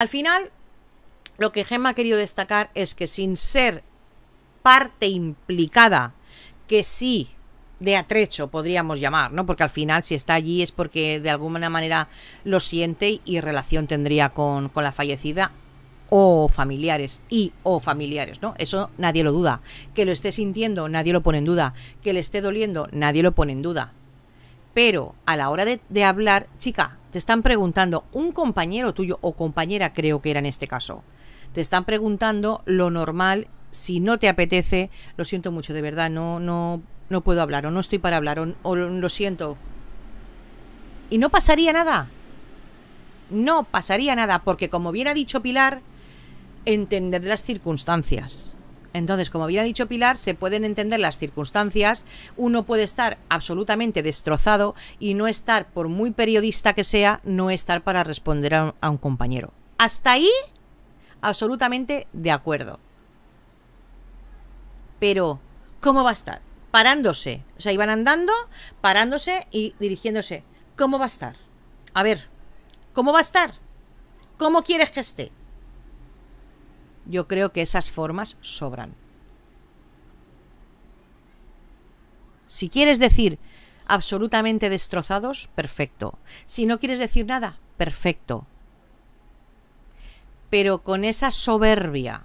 Al final, lo que Gemma ha querido destacar es que sin ser parte implicada, que sí de atrecho podríamos llamar, ¿no? Porque al final si está allí es porque de alguna manera lo siente y relación tendría con, la fallecida o familiares y o familiares, ¿no? Eso nadie lo duda. Que lo esté sintiendo, nadie lo pone en duda. Que le esté doliendo, nadie lo pone en duda. Pero a la hora de hablar, chica, te están preguntando, un compañero tuyo o compañera creo que era en este caso, te están preguntando lo normal, si no te apetece, lo siento mucho, de verdad, no, no, no puedo hablar o no estoy para hablar o, lo siento. Y no pasaría nada. No pasaría nada, porque como bien ha dicho Pilar, entender las circunstancias. Entonces, como había dicho Pilar, se pueden entender las circunstancias. Uno puede estar absolutamente destrozado y no estar, por muy periodista que sea, no estar para responder a un, compañero. Hasta ahí, absolutamente de acuerdo. Pero, ¿cómo va a estar? Parándose. O sea, iban andando, parándose y dirigiéndose. ¿Cómo va a estar? A ver, ¿cómo va a estar? ¿Cómo quieres que esté? Yo creo que esas formas sobran. Si quieres decir absolutamente destrozados, perfecto. Si no quieres decir nada, perfecto. Pero con esa soberbia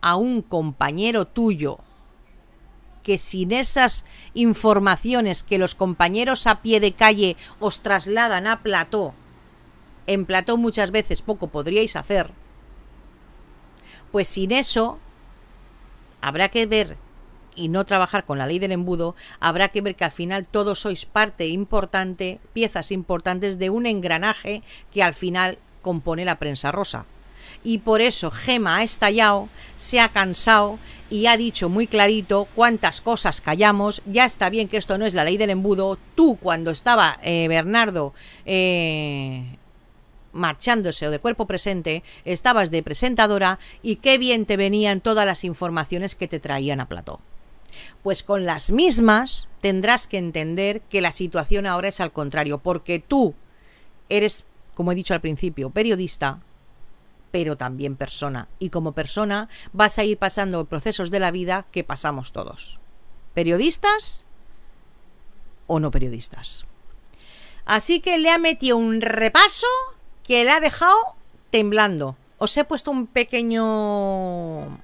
a un compañero tuyo, que sin esas informaciones que los compañeros a pie de calle os trasladan a plató, en plató muchas veces poco podríais hacer, pues sin eso, habrá que ver y no trabajar con la ley del embudo, habrá que ver que al final todos sois parte importante, piezas importantes de un engranaje que al final compone la prensa rosa. Y por eso Gema ha estallado, se ha cansado y ha dicho muy clarito cuántas cosas callamos, ya está bien que esto no es la ley del embudo, tú cuando estaba eh, Bernardo eh, marchándose o de cuerpo presente, estabas de presentadora y qué bien te venían todas las informaciones que te traían a plató. Pues con las mismas tendrás que entender que la situación ahora es al contrario, porque tú eres, como he dicho al principio, periodista, pero también persona. Y como persona vas a ir pasando procesos de la vida que pasamos todos. ¿Periodistas o no periodistas? Así que le ha metido un repaso que la ha dejado temblando. Os he puesto un pequeño...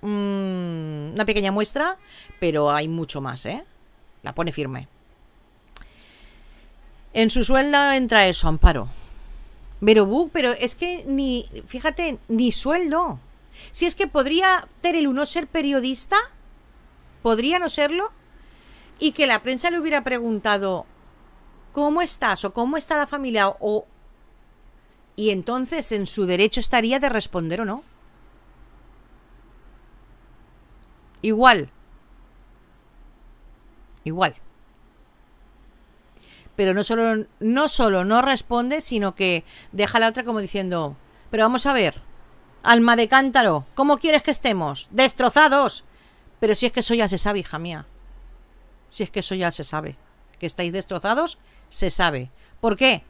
Mm, una pequeña muestra, pero hay mucho más, ¿eh? La pone firme. En su sueldo entra eso, Amparo. Pero Bug, pero es que ni, fíjate, ni sueldo. Si es que podría el uno ser periodista, podría no serlo, y que la prensa le hubiera preguntado, ¿cómo estás? o ¿cómo está la familia? o y entonces en su derecho estaría de responder o no. Igual. Igual. Pero no solo, no solo no responde, sino que deja la otra como diciendo, pero vamos a ver, alma de cántaro, ¿cómo quieres que estemos? Destrozados. Pero si es que eso ya se sabe, hija mía. Si es que eso ya se sabe. Que estáis destrozados, se sabe. ¿Por qué?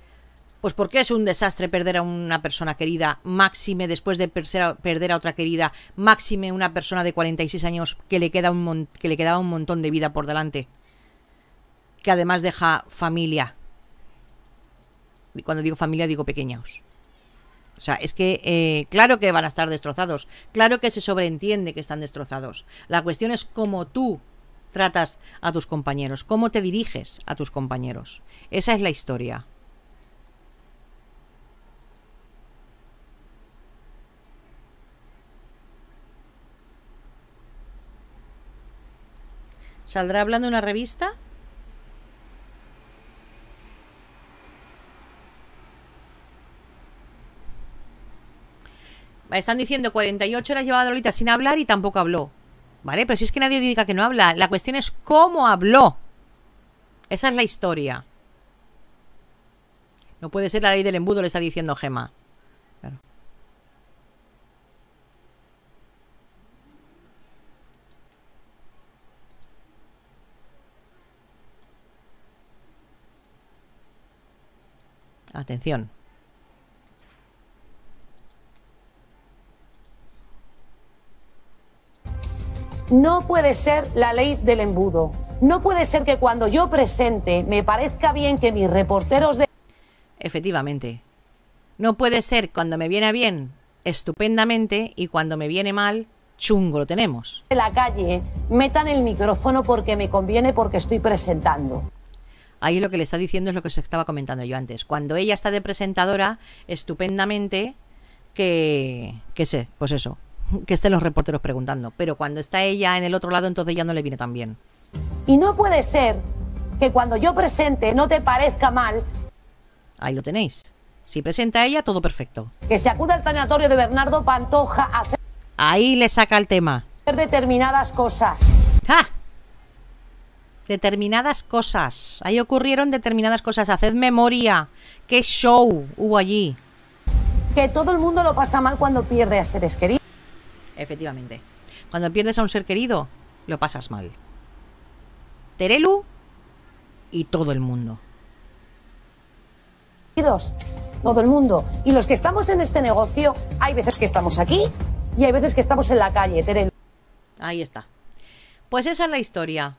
Pues porque es un desastre perder a una persona querida, máxime después de perder a, otra querida, máxime una persona de 46 años que le, queda un que le quedaba un montón de vida por delante, que además deja familia. Y cuando digo familia digo pequeños. O sea, es que eh, claro que van a estar destrozados, claro que se sobreentiende que están destrozados. La cuestión es cómo tú tratas a tus compañeros, cómo te diriges a tus compañeros. Esa es la historia. ¿Saldrá hablando una revista? Están diciendo 48 horas llevaba Lolita sin hablar y tampoco habló. ¿Vale? Pero si es que nadie diga que no habla. La cuestión es cómo habló. Esa es la historia. No puede ser la ley del embudo, le está diciendo Gema. Atención. No puede ser la ley del embudo. No puede ser que cuando yo presente me parezca bien que mis reporteros de... Efectivamente. No puede ser cuando me viene bien, estupendamente, y cuando me viene mal, chungo lo tenemos. En la calle metan el micrófono porque me conviene porque estoy presentando. Ahí lo que le está diciendo es lo que os estaba comentando yo antes. Cuando ella está de presentadora, estupendamente, que, que sé, pues eso, que estén los reporteros preguntando. Pero cuando está ella en el otro lado, entonces ya no le viene tan bien. Y no puede ser que cuando yo presente no te parezca mal. Ahí lo tenéis. Si presenta a ella, todo perfecto. Que se acude al tanatorio de Bernardo Pantoja Ahí le saca el tema. Hacer determinadas cosas. ¡Ja! determinadas cosas. Ahí ocurrieron determinadas cosas. Haced memoria. ¿Qué show hubo allí? Que todo el mundo lo pasa mal cuando pierde a seres queridos. Efectivamente. Cuando pierdes a un ser querido, lo pasas mal. Terelu y todo el mundo. Todo el mundo. Y los que estamos en este negocio, hay veces que estamos aquí y hay veces que estamos en la calle, Terelu. Ahí está. Pues esa es la historia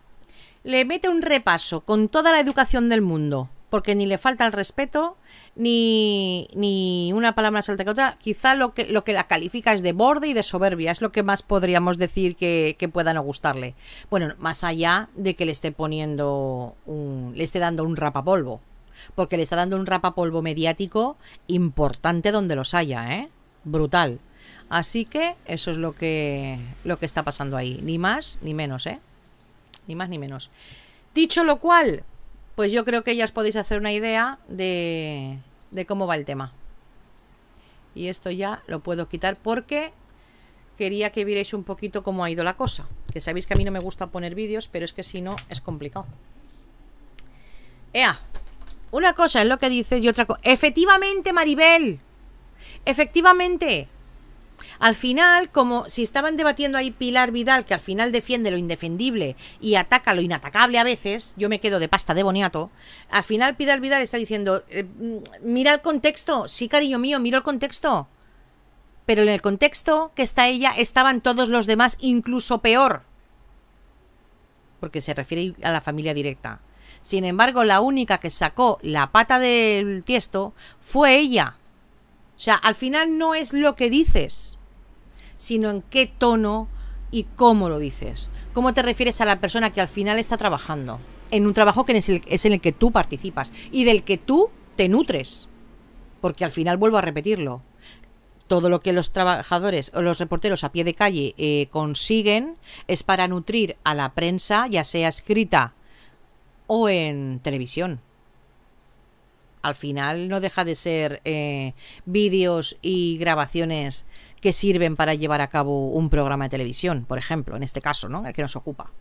le mete un repaso con toda la educación del mundo, porque ni le falta el respeto, ni, ni una palabra salta alta que otra. Quizá lo que, lo que la califica es de borde y de soberbia, es lo que más podríamos decir que, que pueda no gustarle. Bueno, más allá de que le esté poniendo un, le esté dando un rapapolvo, porque le está dando un rapapolvo mediático importante donde los haya, ¿eh? Brutal. Así que eso es lo que, lo que está pasando ahí, ni más ni menos, ¿eh? Ni más ni menos. Dicho lo cual, pues yo creo que ya os podéis hacer una idea de, de cómo va el tema. Y esto ya lo puedo quitar porque quería que vierais un poquito cómo ha ido la cosa. Que sabéis que a mí no me gusta poner vídeos, pero es que si no es complicado. Ea, una cosa es lo que dices y otra cosa. Efectivamente, Maribel. Efectivamente. Al final, como si estaban debatiendo ahí Pilar Vidal, que al final defiende lo indefendible y ataca lo inatacable a veces, yo me quedo de pasta de boniato, al final Pilar Vidal está diciendo, eh, mm, mira el contexto, sí cariño mío, miro el contexto. Pero en el contexto que está ella estaban todos los demás, incluso peor. Porque se refiere a la familia directa. Sin embargo, la única que sacó la pata del tiesto fue ella. O sea, al final no es lo que dices sino en qué tono y cómo lo dices. ¿Cómo te refieres a la persona que al final está trabajando? En un trabajo que es, en el que tú participas y del que tú te nutres. Porque al final vuelvo a repetirlo. Todo lo que los trabajadores o los reporteros a pie de calle eh, consiguen es para nutrir a la prensa, ya sea escrita o en televisión al final no deja de ser eh, vídeos y grabaciones que sirven para llevar a cabo un programa de televisión, por ejemplo, en este caso, ¿no? El que nos ocupa.